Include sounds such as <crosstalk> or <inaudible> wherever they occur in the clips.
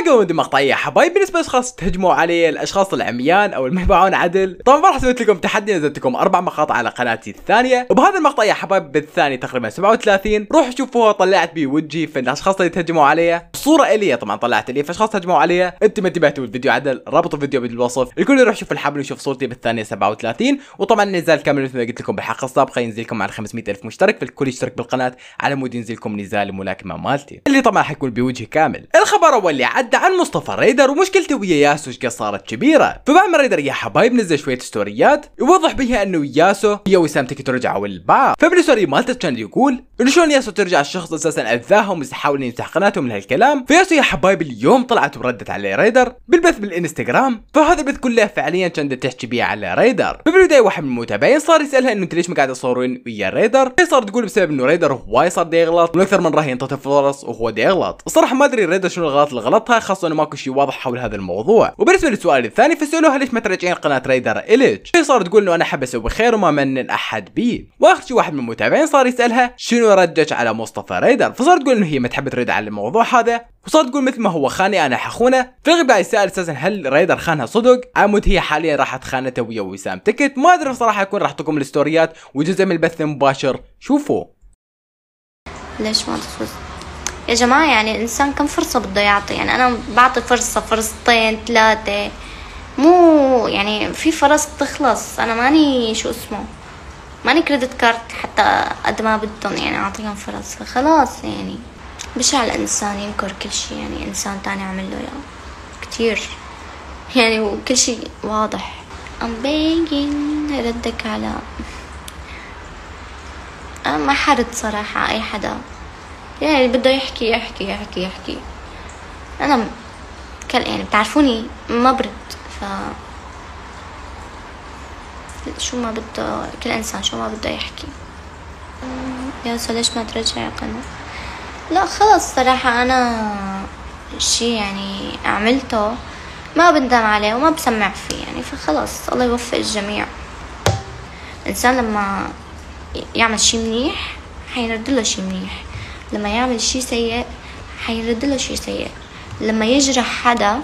ما قوم مقطع يا بالنسبه للاشخاص تهجموا علي الاشخاص العميان او اللي ما يباعون عدل طبعا ما راح سويت لكم تحدي نزلت لكم اربع مقاطع على قناتي الثانيه وبهذا المقطع يا حبايب بالثاني تقريبا 37 روحوا شوفوها طلعت بي وجهي في الاشخاص اللي تهجموا علي صوره الي طبعا طلعت الي اشخاص تهجموا علي انتم انتبهتوا بالفيديو عدل رابط الفيديو بالوصف الكل يروح يشوف الحبل ويشوف صورتي بالثانيه 37 وطبعا نزال كامل مثل ما قلت لكم بالحلقه السابقه ينزل لكم على 500 الف مشترك فالكل يشترك بالقناه على مود ينزل لكم نزال الملاكمه مالتي اللي طبعا حيكون بوجهي كامل الخبر اول اللي حتى عن مصطفى ريدر ومشكلته ويا ياسو ايش صارت كبيره فبعد ما ريدر يا حبايب نزل شويه ستوريات يوضح بها انه ياسو هي وسامتك ترجعوا لبعض فبالستوري مالته كان يقول انه شلون ياسو ترجع الشخص اساسا اذاهم ويحاول يمسح قناتهم من هالكلام فياسو يا حبايب اليوم طلعت وردت على ريدر بالبث بالانستغرام فهذا البث كله فعليا كانت تحكي بيه على ريدر فبالبدايه واحد من المتابعين صار يسالها انه انت ليش ما قاعده تصورين ويا ريدر هي صارت تقول بسبب انه ريدر هواي صار يغلط واكثر من راح ينطط فرص وهو يغلط الصراحه ما ادري ريدر شنو الغلط اللي غلطها خاصه انه ماكو شيء واضح حول هذا الموضوع وبالنسبه للسؤال الثاني فسالوها ليش ما ترجعين قناه ريدر الك هي صارت تقول انه انا احب اسوي خير وما منن احد بي واخر شيء واحد من المتابعين صار يسالها شنو ردك على مصطفى ريدر فصارت تقول انه هي ما تحب ترد على الموضوع هذا وصارت تقول مثل ما هو خاني انا حخونه في الغالب يسال اساسا هل ريدر خانها صدق عمود هي حاليا راح تخانته ويا وسام تكت ما ادري بصراحه اكون راح اعطيكم الستوريات وجزء من البث المباشر شوفوا ليش ما تفوز يا جماعة يعني الإنسان كم فرصة بده يعطي يعني أنا بعطي فرصة فرصتين ثلاثة مو يعني في فرص بتخلص أنا ماني شو اسمه ماني كريدت كارد حتى قد ما بدهم يعني أعطيهم فرص فخلاص يعني بشع الإنسان ينكر كل شي يعني إنسان تاني عمل له إياه كتير يعني وكل شي واضح I'm begging ردك على أنا ما حرد صراحة أي حدا يعني بده يحكي يحكي يحكي يحكي انا كل يعني بتعرفوني ما برد ف شو ما بده كل انسان شو ما بده يحكي يا ليش ما ترجع قناة لا خلص صراحة انا شي يعني عملته ما بندم عليه وما بسمع فيه يعني فخلص الله يوفق الجميع الانسان لما يعمل شي منيح حيرد له شي منيح لما يعمل شيء سيء حيرد له شيء سيء لما يجرح حدا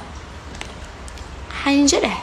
حينجرح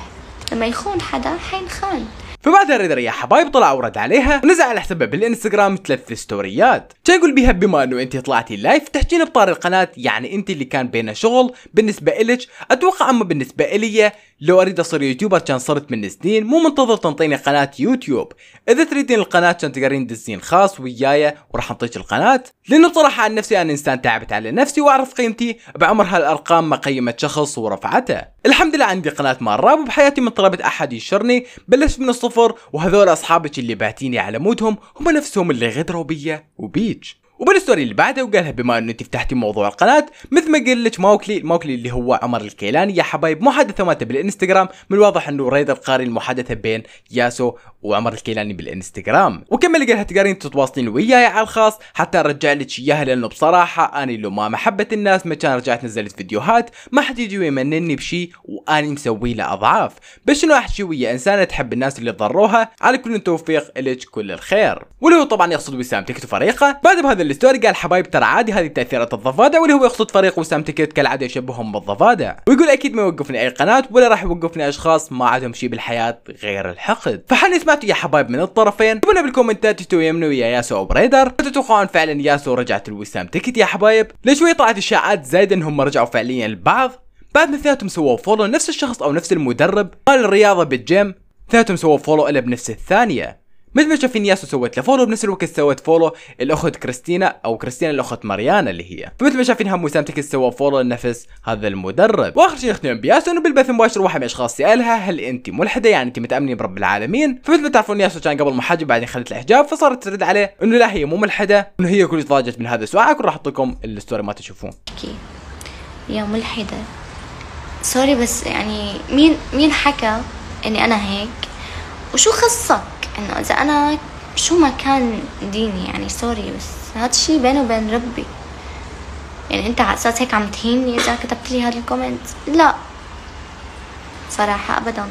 لما يخون حدا حينخان فبعد رضا يريحها حبايب طلع ورد عليها ونزل على حسابها بالانستغرام ثلاث ستوريات كان يقول بها بما انه انت طلعتي لايف تحكين بطار القناه يعني انت اللي كان بينا شغل بالنسبه الك اتوقع اما بالنسبه الي لو اريد اصير يوتيوبر كان صرت من سنين مو منتظر تنطيني قناه يوتيوب اذا تريدين القناه كان تقدرين تدزين خاص وياي وراح انطيك القناه لانه بصراحه عن نفسي انا انسان تعبت على نفسي واعرف قيمتي بعمر هالارقام ما قيمت شخص ورفعته الحمد لله عندي قناة مرة وبحياتي من طلبت أحد ينشرني بلشت من الصفر وهذول أصحابك اللي باتيني على مودهم هم نفسهم اللي غدروا بيا وبيج وبالستوري اللي بعده وقالها بما انه انت فتحتي موضوع القناه مثل ما قلت لك ماوكلي ماوكلي اللي هو عمر الكيلاني يا حبايب محادثه مالته بالانستغرام من الواضح انه ريد القاري المحادثه بين ياسو وعمر الكيلاني بالانستغرام وكمل قالها تقارين تتواصلين وياي على الخاص حتى ارجع لك اياها لانه بصراحه اني لو ما محبه الناس ما كان رجعت نزلت فيديوهات ما حد يجي ويمنني بشي واني مسوي له اضعاف بس شنو احكي ويا انسانه تحب الناس اللي ضروها على كل التوفيق لك كل الخير ولو طبعا يقصد وسام تكتب فريقه بعد بهذا اللي الستوري قال حبايب ترى عادي هذه تاثيرات الضفادع واللي هو يقصد فريق وسام تكت كالعاده يشبههم بالضفادع ويقول اكيد ما يوقفني اي قناه ولا راح يوقفني اشخاص ما عندهم شيء بالحياه غير الحقد فحن سمعتوا يا حبايب من الطرفين قبلنا بالكومنتات تتو يمنو يا ياسو وبريدر تتوقعون فعلا ياسو رجعت لوسام تكت يا حبايب ليش لشوي طلعت اشاعات زايد انهم رجعوا فعليا لبعض بعد ما ثلاثهم سووا فولو نفس الشخص او نفس المدرب قال الرياضه بالجيم ثلاثهم سووا فولو الا بنفس الثانيه مثل ما شايفين ياسو سوت له فولو بنفس الوقت سوت فولو الاخت كريستينا او كريستينا الاخت ماريانا اللي هي فمثل ما شايفين هم وسام تكس سوى فولو لنفس هذا المدرب واخر شيء نختم بياسو انه بالبث مباشر واحد من الاشخاص سالها هل انت ملحده يعني انت متامنه برب العالمين فمثل ما تعرفون ياسو كان قبل محجب بعدين خلت الحجاب فصارت ترد عليه انه لا هي مو ملحده انه هي كل ضاجت من هذا السؤال راح احط لكم الستوري ما تشوفون يا ملحده سوري بس يعني مين مين حكى اني انا هيك وشو خصك انه اذا انا شو ما كان ديني يعني سوري بس هذا الشيء بيني وبين ربي يعني انت على اساس هيك عم تهيني اذا كتبت لي هذا الكومنت لا صراحه ابدا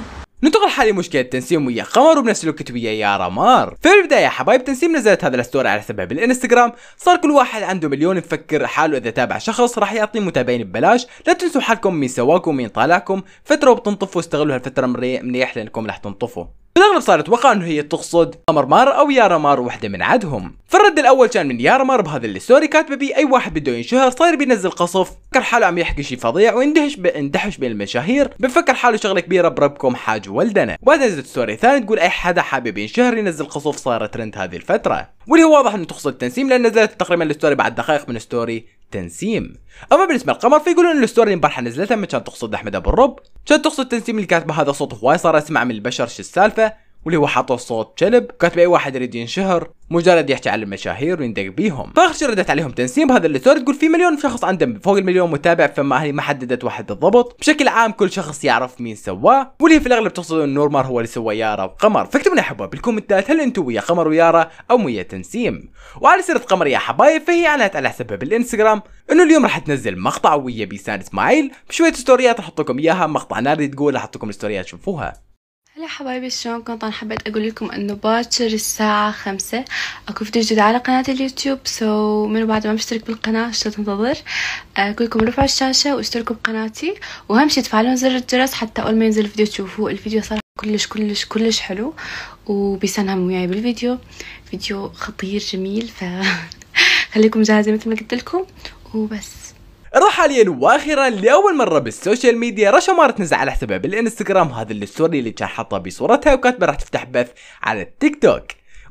ننتقل حالي مشكلة تنسيم ويا قمر وبنفس الوقت ويا يا رمار في البداية حبايب تنسيم نزلت هذا الستوري على سبب الانستغرام صار كل واحد عنده مليون يفكر حاله اذا تابع شخص راح يعطي متابعين ببلاش لا تنسوا حالكم مين سواكم مين طالعكم فترة وبتنطفوا استغلوا هالفترة منيح لانكم راح تنطفوا بالاغلب صارت وقع انه هي تقصد امرمار او يارامار وحده من عدهم فالرد الاول كان من يارامار بهذا الستوري كاتبه بي اي واحد بده ينشهر صاير بينزل قصف فكر حاله عم يحكي شيء فظيع ويندهش بيندحش بين المشاهير بفكر حاله شغله كبيره بربكم حاج ولدنا وبعدها نزلت ستوري ثاني تقول اي حدا حابب ينشهر ينزل قصف صارت ترند هذه الفتره واللي هو واضح انه تقصد تنسيم لان نزلت تقريبا الستوري بعد دقائق من ستوري تنسيم اما بالنسبه للقمر فيقولون ان الستوري اللي امبارحه نزلتها ما كانت تقصد احمد ابو الرب كانت تقصد تنسيم اللي كاتبه هذا صوت هواي صار اسمع من البشر شو السالفه واللي هو حاطه صوت كلب كاتب اي واحد يريد ينشهر مجرد يحكي على المشاهير ويندق بيهم فاخر شيء ردت عليهم تنسيم بهذا صار تقول في مليون شخص عندهم فوق المليون متابع فما هي ما حددت واحد بالضبط بشكل عام كل شخص يعرف مين سواه واللي في الاغلب تقصد ان نورمار هو اللي سوى يارا وقمر فاكتبوا يا حبايب بالكومنتات هل انتم ويا قمر ويارا او ويا تنسيم وعلى سيره قمر يا حبايب فهي اعلنت على حسابها بالانستغرام انه اليوم راح تنزل مقطع ويا بيسان اسماعيل بشويه ستوريات راح احط لكم اياها مقطع ناري تقول راح احط لكم شوفوها يا حبايبي شلونكم طبعا حبيت اقول لكم انه باكر الساعة خمسة اكو فيديو جديد على قناة اليوتيوب سو so من بعد ما مشترك بالقناة شو تنتظر آه، اقول لكم رفعوا الشاشة واشتركوا بقناتي واهم شي تفعلون زر الجرس حتى اول ما ينزل الفيديو تشوفوه الفيديو صار كلش كلش كلش حلو وبيسنهم وياي بالفيديو فيديو خطير جميل ف <laughs> خليكم جاهزة مثل ما قلت لكم وبس راح حاليا واخيرا لاول مره بالسوشيال ميديا رشا نزل على حسابها بالانستغرام هذا الستوري اللي كان حاطه بصورتها وكاتبه راح تفتح بث على التيك توك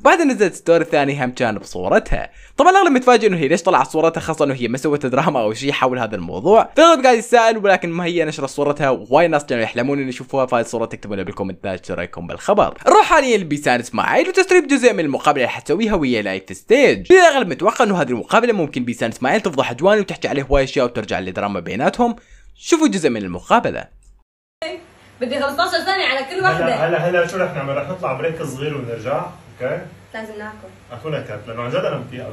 وبعدها نزلت ستوري ثاني هم كان بصورتها طبعا الاغلب متفاجئ انه هي ليش طلعت صورتها خاصه انه هي ما سوت دراما او شيء حول هذا الموضوع الاغلب قاعد يتساءل ولكن ما هي نشرت صورتها وايد ناس كانوا يحلمون ان يشوفوها فهذه الصوره تكتبوا لنا بالكومنتات شو رايكم بالخبر نروح حاليا لبيسان اسماعيل وتسريب جزء من المقابله اللي حتسويها ويا لايف ستيج الاغلب متوقع انه هذه المقابله ممكن بيسان اسماعيل تفضح جواني وتحكي عليه هواي اشياء وترجع لدراما بيناتهم شوفوا جزء من المقابله بدي 15 ثانية على كل واحدة هلا هلا شو رح نعمل؟ رح نطلع بريك صغير ونرجع اوكي؟ لازم ناكل اكون اكلت لانه عن جد انا بدي اكل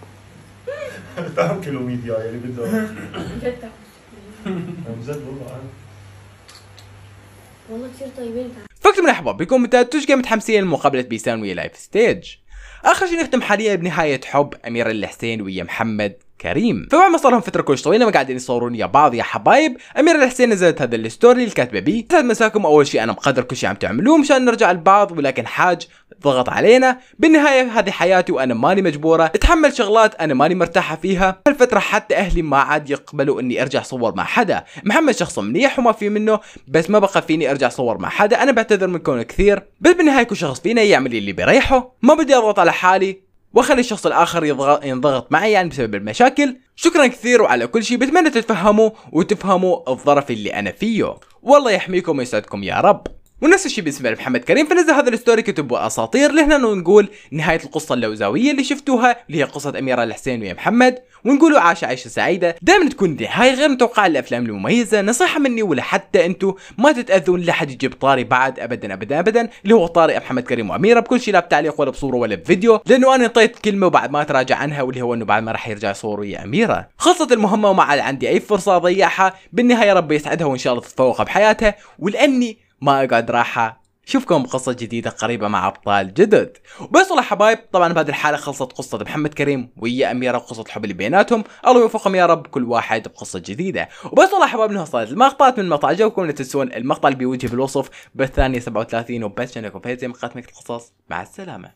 <laughs> بتعرف طيب، كيلو ميديا يلي يعني بده عن جد عن جد والله والله كثير طيبين فكتب مرحبا بكم بتاتوش متحمسين لمقابلة بيسان ويا لايف ستيج آخر شي نختم حاليا بنهاية حب أمير الحسين ويا محمد كريم فبعد ما صار لهم فتره كلش طويله ما قاعدين يصورون يا بعض يا حبايب اميره الحسين نزلت هذا الستوري الكاتبه بي تسعد مساكم اول شيء انا مقدر كل شيء عم تعملوه مشان نرجع لبعض ولكن حاج ضغط علينا بالنهايه هذه حياتي وانا ماني مجبوره اتحمل شغلات انا ماني مرتاحه فيها هالفتره حتى اهلي ما عاد يقبلوا اني ارجع صور مع حدا محمد شخص منيح وما في منه بس ما بقى فيني ارجع صور مع حدا انا بعتذر منكم كثير بس بالنهايه كل شخص فينا يعمل اللي بيريحه ما بدي اضغط على حالي واخلي الشخص الاخر ينضغط معي يعني بسبب المشاكل شكرا كثير وعلى كل شيء بتمنى تتفهموا وتفهموا الظرف اللي انا فيه والله يحميكم ويسعدكم يا رب ونفس الشيء باسم محمد كريم فنزل هذا الستوري كتب واساطير لهنا نقول نهايه القصه اللوزاويه اللي شفتوها اللي هي قصه اميره الحسين ويا محمد ونقولوا عاش عيشه سعيده دائما تكون نهايه غير متوقعه للافلام المميزه نصيحه مني ولا حتى انتم ما تتاذون لا حد يجيب طاري بعد ابدا ابدا ابدا اللي هو طاري محمد كريم واميره بكل شيء لا بتعليق ولا بصوره ولا بفيديو لانه انا انطيت كلمه وبعد ما اتراجع عنها واللي هو انه بعد ما راح يرجع صور ويا اميره خلصت المهمه وما عاد عندي اي فرصه اضيعها بالنهايه ربي يسعدها وان شاء الله تتفوق بحياتها ولاني ما اقعد راحه شوفكم بقصة جديدة قريبة مع أبطال جدد والله حبايب طبعا بهذه الحالة خلصت قصة محمد كريم ويا أميرة وقصة الحب اللي بيناتهم الله يوفقهم يا رب كل واحد بقصة جديدة والله حبايب انها وصلت المقطعات من مقطع جوكم لا تنسون المقطع اللي بيوجه بالوصف بالثانية 37 وبس شانكم فيزي مقاتمك القصص مع السلامة